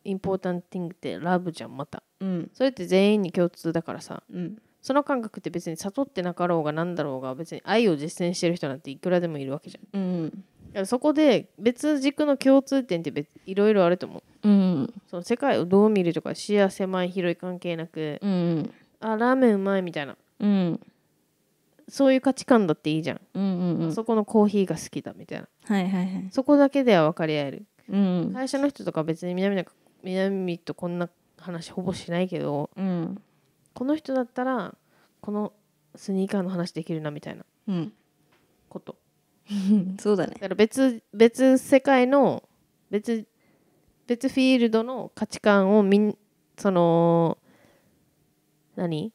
インポータンティングってラブじゃんまた、うん、それって全員に共通だからさ、うん、その感覚って別に悟ってなかろうがなんだろうが別に愛を実践してる人なんていくらでもいるわけじゃん、うん、だからそこで別軸の共通点って別いろいろあると思う、うん、その世界をどう見るとか視野狭い広い関係なく、うん、あラーメンうまいみたいな、うんそういう価値観だっていいじゃんうんうんうん、そこのコーヒーが好きだみたいな、はいはいはい、そこだけでは分かり合える、うん会社の人とか別に南南とこんな話ほぼしないけど、うん、この人だったらこのスニーカーの話できるなみたいなこと、うん、そうだねだから別別世界の別別フィールドの価値観をみんその何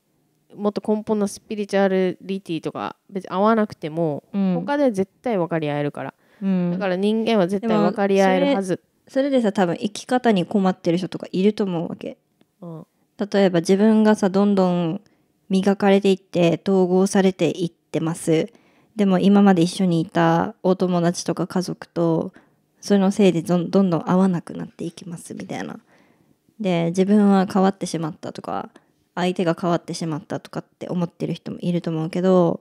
もっと根本のスピリチュアリティとか別に合わなくても、うん、他で絶対分かり合えるから、うん、だから人間は絶対分かり合えるはずそれでさ多分生き方に困ってる人とかいると思うわけ、うん、例えば自分がさどんどん磨かれていって統合されていってますでも今まで一緒にいたお友達とか家族とそれのせいでどんどん合わなくなっていきますみたいなで自分は変わってしまったとか相手が変わってしまったとかって思ってる人もいると思うけど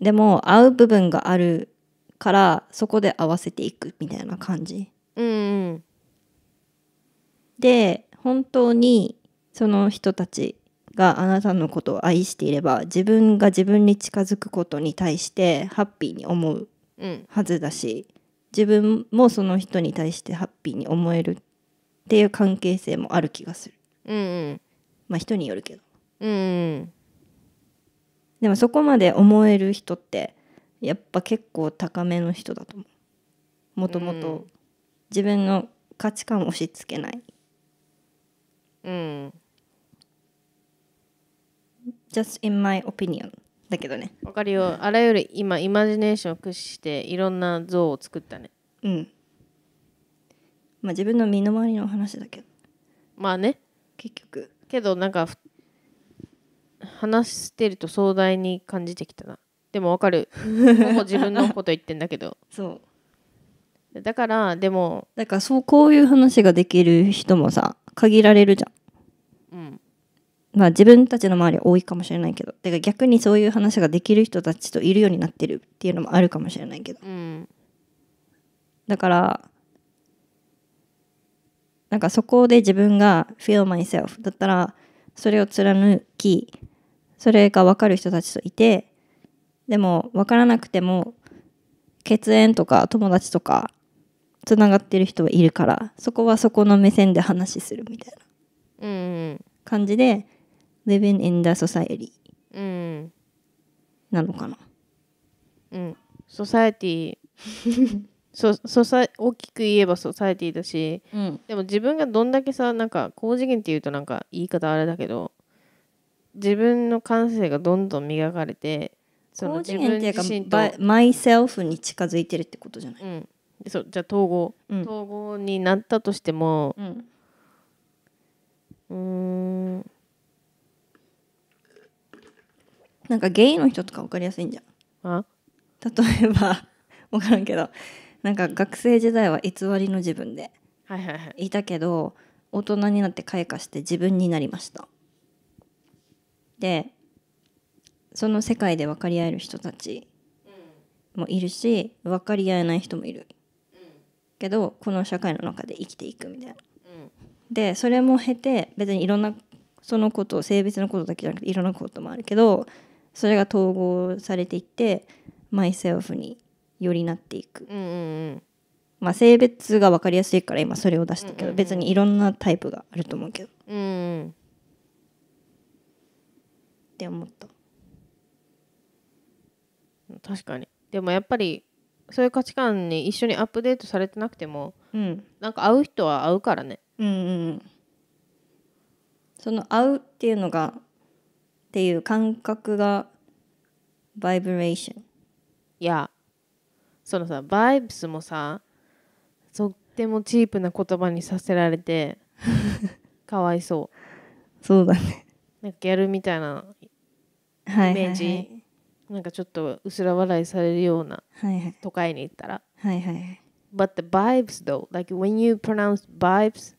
でも合う部分があるからそこで合わせていくみたいな感じ。うん、うん、で本当にその人たちがあなたのことを愛していれば自分が自分に近づくことに対してハッピーに思うはずだし、うん、自分もその人に対してハッピーに思えるっていう関係性もある気がする。うん、うんまあ人によるけどうんでもそこまで思える人ってやっぱ結構高めの人だと思うもともと自分の価値観を押し付けないうん just in my opinion だけどねわかるよあらゆる今イマジネーションを駆使していろんな像を作ったねうんまあ自分の身の回りの話だけどまあね結局けどなんか話してると壮大に感じてきたなでもわかるほぼ自分のこと言ってんだけど そうだからでもだからそうこういう話ができる人もさ限られるじゃんうんまあ自分たちの周りは多いかもしれないけどてか逆にそういう話ができる人たちといるようになってるっていうのもあるかもしれないけど、うん、だからなんかそこで自分が feel myself だったらそれを貫きそれが分かる人たちといてでも分からなくても血縁とか友達とかつながってる人はいるからそこはそこの目線で話するみたいな感じで、うん、living in the society、うん、なのかな。うん、ソサエティそソさ大きく言えばソサエティだし、うん、でも自分がどんだけさなんか高次元っていうとなんか言い方あれだけど自分の感性がどんどん磨かれてその自分自身とマイセルフに近づいてるってことじゃない、うん、そうじゃあ統合、うん、統合になったとしてもうんうなんかゲイの人とか分かりやすいんじゃんあ例えば分からんけどなんか学生時代は偽りの自分でいたけど、大人になって開花して自分になりましたでその世界で分かり合える人たちもいるし分かり合えない人もいるけどこの社会の中で生きていくみたいな。でそれも経て別にいろんなそのこと性別のことだけじゃなくていろんなこともあるけどそれが統合されていってマイセルフによりなっていく、うんうんうんまあ、性別が分かりやすいから今それを出したけど、別にいろんなタイプがあると思うけど、うんうん、って思った確かにでもやっぱりそういう価値観に一緒にアップデートされてなくても、うん、なんか会う人は会うからねうんうんその会うっていうのがっていう感覚がバイブレーションいやそのさバイブスもさとってもチープな言葉にさせられて かわいそうそうだねなんかギャルみたいなイメージ、はいはいはい、なんかちょっと薄ら笑いされるような、はいはい、都会に行ったらはいはい But the vibes though, like when you pronounce vibes,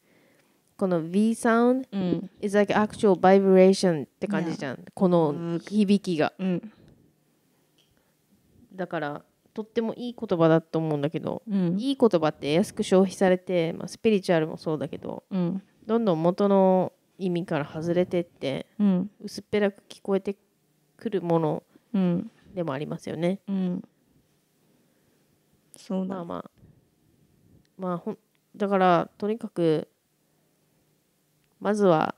この V sound、うん、is like actual vibration って感じじゃん、この響きが、うん、だからとってもいい言葉だと思うんだけど、うん、いい言葉って安く消費されて、まあ、スピリチュアルもそうだけど、うん、どんどん元の意味から外れてって、うん、薄っぺらく聞こえてくるものでもありますよね。そうだまあまあまあほんだからとにかくまずは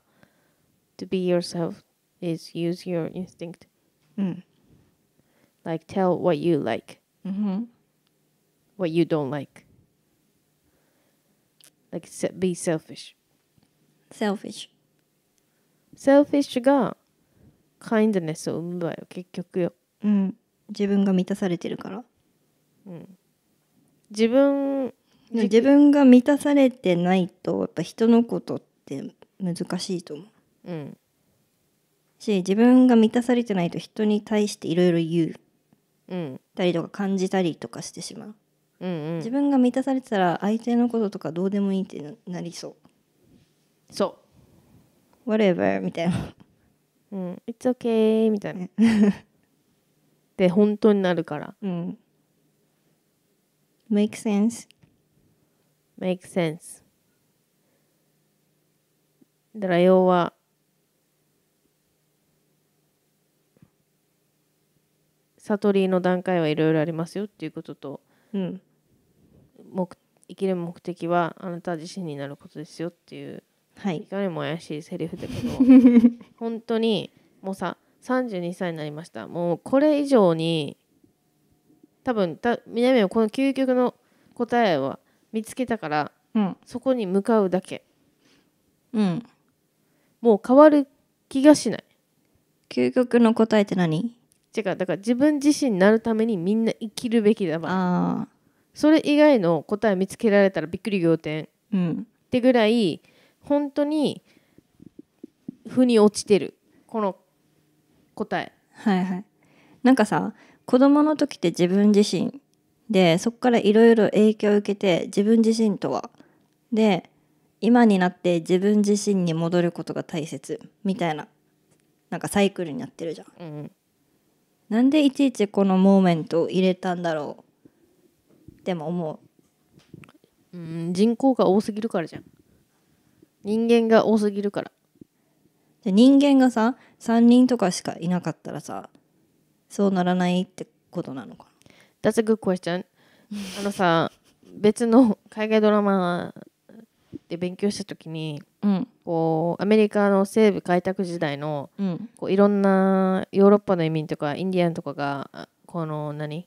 「to be yourself is use your instinct」うん Like tell what you like Mm-hmm. What you don't like. Like be selfish. Selfish. Selfish が kindness を生むわよ結局よ。うん。自分が満たされてるから。うん。自分自分が満たされてないとやっぱ人のことって難しいと思う。うん。し自分が満たされてないと人に対していろいろ言うたりとか感じたりとかしてしまう、うんうん、自分が満たされてたら相手のこととかどうでもいいってなりそうそう whatever みたいなうん it's okay みたいな で本当になるからうん make sense make sense だから要は悟りの段階はいろいろありますよっていうことと、うん、目生きる目的はあなた自身になることですよっていう、はい、いかにも怪しいセリフだけど本当にもうさ32歳になりましたもうこれ以上に多分た南はこの究極の答えは見つけたから、うん、そこに向かうだけ、うん、もう変わる気がしない究極の答えって何違うだから自分自身になるためにみんな生きるべきだわそれ以外の答え見つけられたらびっくり仰天、うん、ってぐらい本当に腑に落ちてるこの答えはいはいなんかさ子供の時って自分自身でそこからいろいろ影響を受けて自分自身とはで今になって自分自身に戻ることが大切みたいななんかサイクルになってるじゃん、うんなんでいちいちこのモーメントを入れたんだろうでも思ううん人口が多すぎるからじゃん人間が多すぎるからで人間がさ3人とかしかいなかったらさそうならないってことなのか That's a good question あのさ別の海外ドラマって勉強した時に、うん、こうアメリカの西部開拓時代の、うん、こういろんなヨーロッパの移民とかインディアンとかがこの何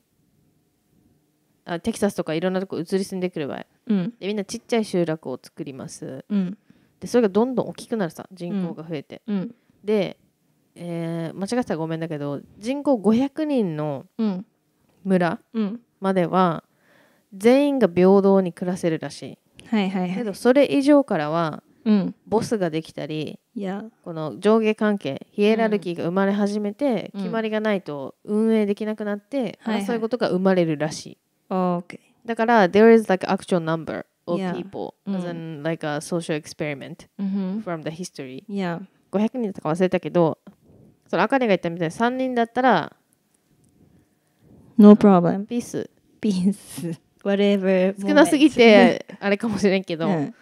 あテキサスとかいろんなとこ移り住んでくる場合、うん、でみんなちっちゃい集落を作ります、でそれがどんどん大きくなるさ人口が増えて、で、えー、間違ってたらごめんだけど人口500人の村までは、全員が平等に暮らせるらしい。はいはい、はい、けどそれ以上からは、うん、ボスができたりこの上下関係ヒエラルキーが生まれ始めて、うん、決まりがないと運営できなくなって、うん、そういうことが生まれるらしい。はい、はい、だから there is like actual number of people as in like a social experiment、from the history、yeah. 500人とか忘れたけどそれの茜が言ったみたいに3人だったら No problem ピースピース whatever 少なすぎてあれかもしれんけど、うん、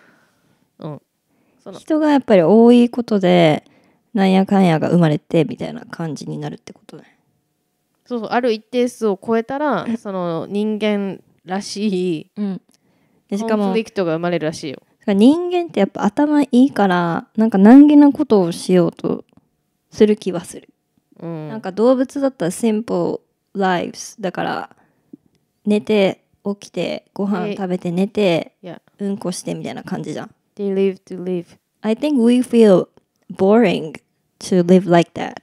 うん、人がやっぱり多いことでなんやかんやが生まれてみたいな感じになるってことねそうそうある一定数を超えたらその人間らしい、うん、しかもコンフリクトが生まれるらしいよ人間ってやっぱ頭いいからなんか難儀なことをしようとする気はする、うん、なんか動物だったら simple lives だから寝て起きてご飯食べて寝て、yeah. うんこしてみたいな感じじゃん。They live to live. I think we feel boring to live like that.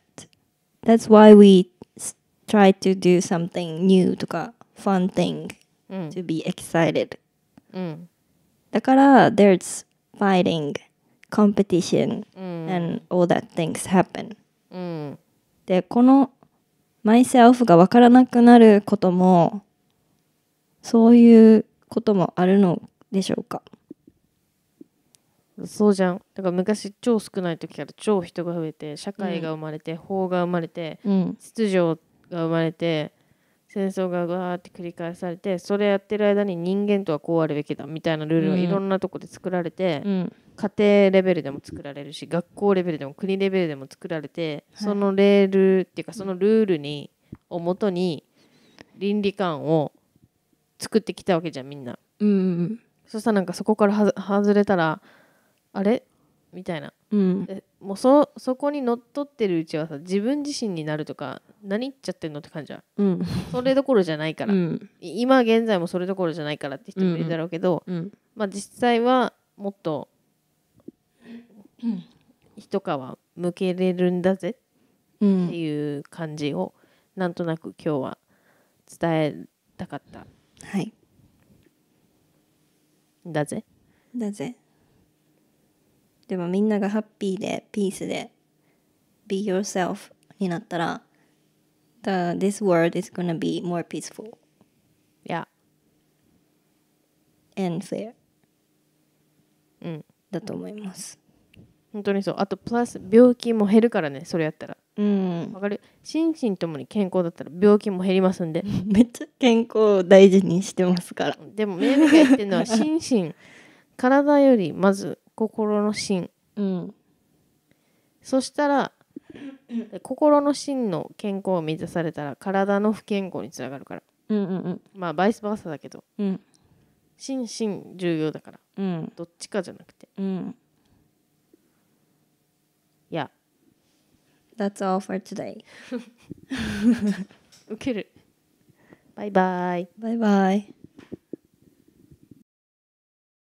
That's why we try to do something new とか fun thing to be excited. だから there's fighting, competition and all that things happen. でこの myself がわからなくなることもそういうこともあるのでしょうかそうじゃんだから昔超少ない時から超人が増えて社会が生まれて、うん、法が生まれて、うん、秩序が生まれて戦争がわーって繰り返されてそれやってる間に人間とはこうあるべきだみたいなルールがいろんなとこで作られて、うん、家庭レベルでも作られるし学校レベルでも国レベルでも作られて、はい、そのレールっていうかそのルールにをもとに倫理観を作ってきたわけじゃんみんな、うん、そしたらなんかそこから外れたらあれみたいな、うん、もうそそこにのっとってるうちはさ自分自身になるとか何言っちゃってんのって感じは、うん、それどころじゃないから、うん、今現在もそれどころじゃないからって人もいるだろうけど、うんうん、まあ、実際はもっと一皮むけれるんだぜっていう感じをなんとなく今日は伝えたかった。はいだぜだぜでもみんながハッピーでピースで be yourself になったら the, this world is gonna be more peaceful yeah and fair うんだと思います本当にそうあとプラス病気も減るからねそれやったらうんわかる心身ともに健康だったら病気も減りますんで めっちゃ健康を大事にしてますからでも目ールが言ってるのは 心身体よりまず心の芯うんそしたら心の芯の健康を満たされたら体の不健康につながるからうんうんうんまあバイスバーサだけどうん心身重要だからうんどっちかじゃなくてうん that's all for today. Okay. Bye bye. Bye bye.